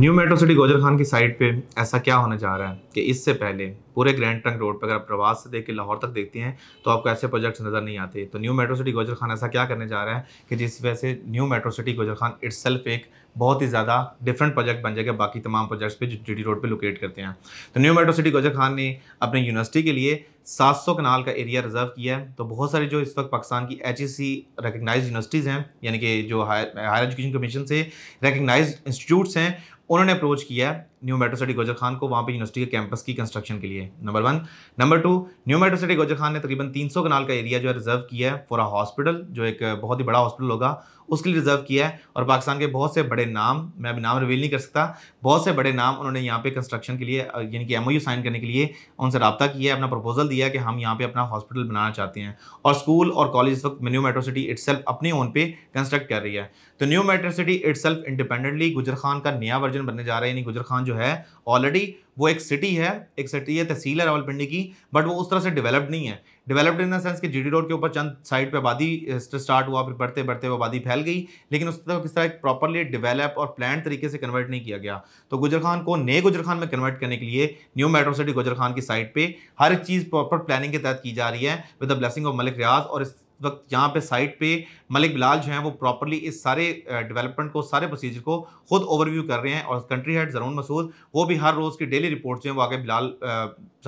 new metro city Gujar Khan की side पे ऐसा क्या होने जा रहा है कि इससे पहले पूरे ग्रैंड ट्रंक रोड पर अगर आप प्रवास से देख के लाहौर तक देखते हैं तो आपको ऐसे प्रोजेक्ट्स नज़र नहीं आते तो new metro city Gujar Khan ऐसा क्या करने जा रहा है कि जिस वजह से new metro city Gujar Khan its एक बहुत ही ज़्यादा डिफरेंट प्रोजेक्ट बन जाएगा बाकी तमाम प्रोजेक्ट्स पे जो जी रोड पे लोकेट करते हैं तो new metro city Gujar Khan ने अपने यूनिवर्सिटी के लिए 700 कनाल का एरिया रिजर्व किया है तो बहुत सारे जो इस वक्त पाकिस्तान की एच सी रिकगनाइज यूनिवर्सिटीज़ हैं यानी कि जो हायर हायर एजुकेशन कमीशन से रिकगनाइज इंस्टीट्यूट्स हैं उन्होंने अप्रोच किया है new metro city Gujar Khan को वहाँ पर यूनिवर्सिटी के कैंपस की कंस्ट्रक्शन के लिए number one number two new metro city Gujar Khan ने तकरीबन तीन सौ कनाल का एरिया जो है रिजर्व किया है फॉर अ हॉस्पिटल जो एक बहुत ही बड़ा हॉस्पिटल होगा उसके लिए रिजर्व किया है और पाकिस्तान के बहुत से बड़े नाम मैं अभी नाम रिवील नहीं कर सकता बहुत से बड़े नाम उन्होंने यहाँ पे कंस्ट्रक्शन के लिए यानी कि एमओयू साइन करने के लिए उनसे रबा किया अपना प्रपोजल दिया कि हम यहाँ पे अपना हॉस्पिटल बनाना चाहते हैं और स्कूल और कॉलेज इस वक्त न्यू मेट्रो सिटी इट्स अपने ओन पे कंस्ट्रक्ट कर रही है तो new metro city its independently Gujar Khan का नया वर्जन बनने जा रहा है यानी गुजर खान जो है ऑलरेडी वो एक सिटी है एक सिटी है तहसील है रावलपिंडी की बट वो उस तरह से डेवलप्ड नहीं है डेवलप्ड इन द सेंस कि जीडी रोड के ऊपर चंद साइड पे आबादी स्टार्ट हुआ फिर बढ़ते बढ़ते वो आबादी फैल गई लेकिन उस तरह किस तरह एक प्रॉपरली डेवलप और प्लान तरीके से कन्वर्ट नहीं किया गया तो गुजर खान को नए गुजर खान में कन्वर्ट करने के लिए न्यू मेट्रो सिटी गुजर खान की साइड पर हर एक चीज़ प्रॉपर प्लानिंग के तहत की जा रही है with the blessing of Malik Riaz और इस वक्त यहाँ पे साइट पे मलिक बिलाल जो हैं वो प्रॉपरली इस सारे डेवलपमेंट को सारे प्रोसीजर को खुद ओवरव्यू कर रहे हैं और कंट्री हेड जरून मसूद वो भी हर रोज़ की डेली रिपोर्ट जो है वो आगे बिलाल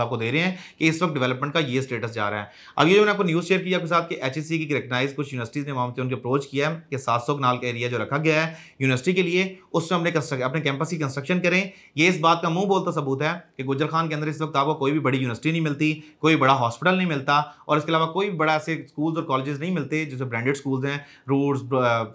आपको दे रहे हैं कि इस वक्त डेवलपमेंट का ये स्टेटस जा रहा है अब ये जो मैंने आपको न्यूज़ शेयर किया आपके साथ कि एच e की रिकग्नाइज कुछ यूनिवर्सिटीज़ ने वहाँ से उनके अप्रोच किया है कि सात सौ कनाल का एरिया जो रखा गया है यूनिवर्सिटी के लिए उसमें हमने अपने कैंपस की कंस्ट्रक्शन करें ये इस बात का मुंह बोलता सबूत है कि गुजर खान के अंदर इस वक्त आपको कोई भी बड़ी यूनिवर्सिटी नहीं मिलती कोई बड़ा हॉस्पिटल नहीं मिलता और इसके अलावा कोई बड़ा ऐसे स्कूल्स और कॉलेजेस नहीं मिलते जैसे ब्रांडेड स्कूल्स हैं रूट्स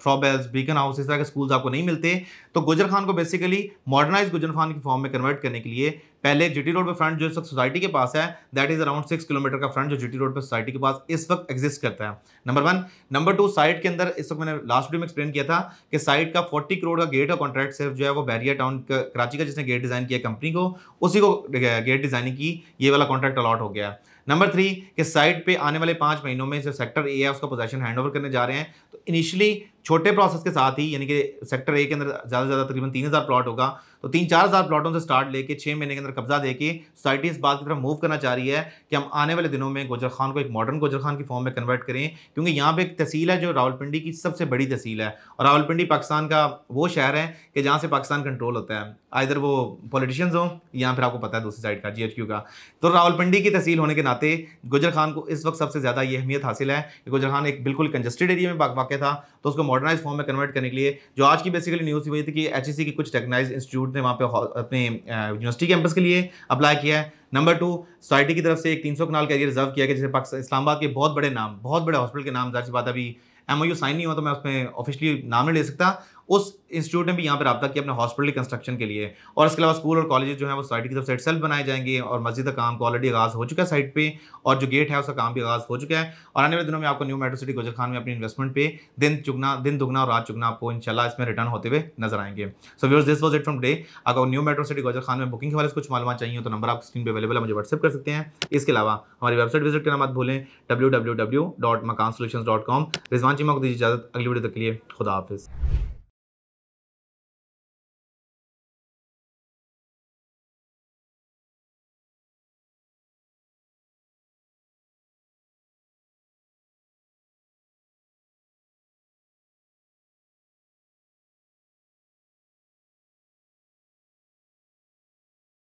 फ्रॉबेल्स बीकन हाउस इस तरह के स्कूल्स आपको नहीं मिलते तो गुजर खान को बेसिकली मॉडर्नाइज गुजर खान के फॉर्म में कन्वर्ट करने के लिए पहले जीटी रोड पर फ्रंट जो इस वक्त सोसाइटी के पास है that is around six kilometre का फ्रंट जो जीटी रोड पर सोसाइटी के पास इस वक्त एग्जिस्ट करता है number one number two site के अंदर इस वक्त मैंने लास्ट वीडियो में एक्सप्लेन किया था कि साइट का फोर्टी करोड़ का गेट और कॉन्ट्रैक्ट सिर्फ जो है वो बैरिया टाउन कराची का जिसने गेट डिजाइन किया कंपनी को उसी को गेट डिजाइनिंग की ये वाला कॉन्ट्रैक्ट अलॉट हो गया नंबर थ्री कि साइट पे आने वाले पाँच महीनों में जो सेक्टर ए है उसका पोजेशन हैंडओवर करने जा रहे हैं तो इनिशियली छोटे प्रोसेस के साथ ही यानी कि सेक्टर ए के अंदर ज़्यादा से ज़्यादा तकरीबन तीन हज़ार प्लॉट होगा तो तीन चार हज़ार प्लॉटों से स्टार्ट लेके छः महीने के अंदर कब्जा देके सोसाइटी इस बात की तरफ मूव करना चाह रही है कि हम आने वाले दिनों में गुजर खान को एक मॉडर्न गुजर खान की फॉर्म में कन्वर्ट करें क्योंकि यहाँ पर एक तहसील है जो रावलपिंडी की सबसे बड़ी तहसील है और रावलपिंडी पाकिस्तान का वो शहर है कि जहाँ से पाकिस्तान कंट्रोल होता है आधर वो पॉलिटिशियंस हों या फिर आपको पता है दूसरी साइड का जी का तो रावलपिंडी की तहसील होने के नाते गुजर खान को इस वक्त सबसे ज़्यादा ये अहमियत हासिल है कि गुजर खान एक बिल्कुल कंजस्टेड एरिया में वाक़ था तो उसको मॉडर्नाइज फॉर्म में कन्वर्ट करने के लिए जो आज की बेसिकली न्यूज़ थी थी कि एच e के कुछ टेक्नाइज इंस्टीट्यूट ने वहाँ पे अपने यूनिवर्सिटी कैंपस के लिए अप्लाई किया है नंबर टू सोसाइटी की तरफ से एक तीन सौ कनाल का रिजर्व किया गया जिसे पाकिस्तान इस्लामाबाद के बहुत बड़े नाम बहुत बड़े हॉस्पिटल के नाम जाहिर बात अभी एम ओ साइन नहीं हुआ तो मैं उसमें ऑफिशली नाम नहीं ले सकता उस इंस्टीट्यूट ने भी यहाँ पर रबा किया अपने हॉस्पिटल कंस्ट्रक्शन के लिए और इसके अलावा स्कूल और कॉलेज जो है वो सोसाइटी की तरफ से सेल्फ बनाए जाएंगे और मस्जिद का काम ऑलरेडी आगाज़ हो चुका है साइट पे और जो गेट है उसका काम भी आगाज़ हो चुका है और आने वाले दिनों में आपको new metro city Gujar Khan में अपनी इन्वेस्टमेंट पे दिन चुगना दिन दुगना और रात चुगना आपको इनशाला इसमें रिटर्न होते हुए नजर आएंगे so viewers this was it from day अगर new metro city Gujar Khan में बुकिंग के बारे में कुछ मालूम चाहिए तो नंबर आप स्क्रीन पर अवेलेबल है मुझे व्हाट्सअप कर सकते हैं इसके अलावा हमारी वेबसाइट विजिट करना मत भूलें W W W dot makaan solution dot com Rizwan ji मैं दीजिए इजाजत अगली वीडियो तक के लिए खुदा हाफिज़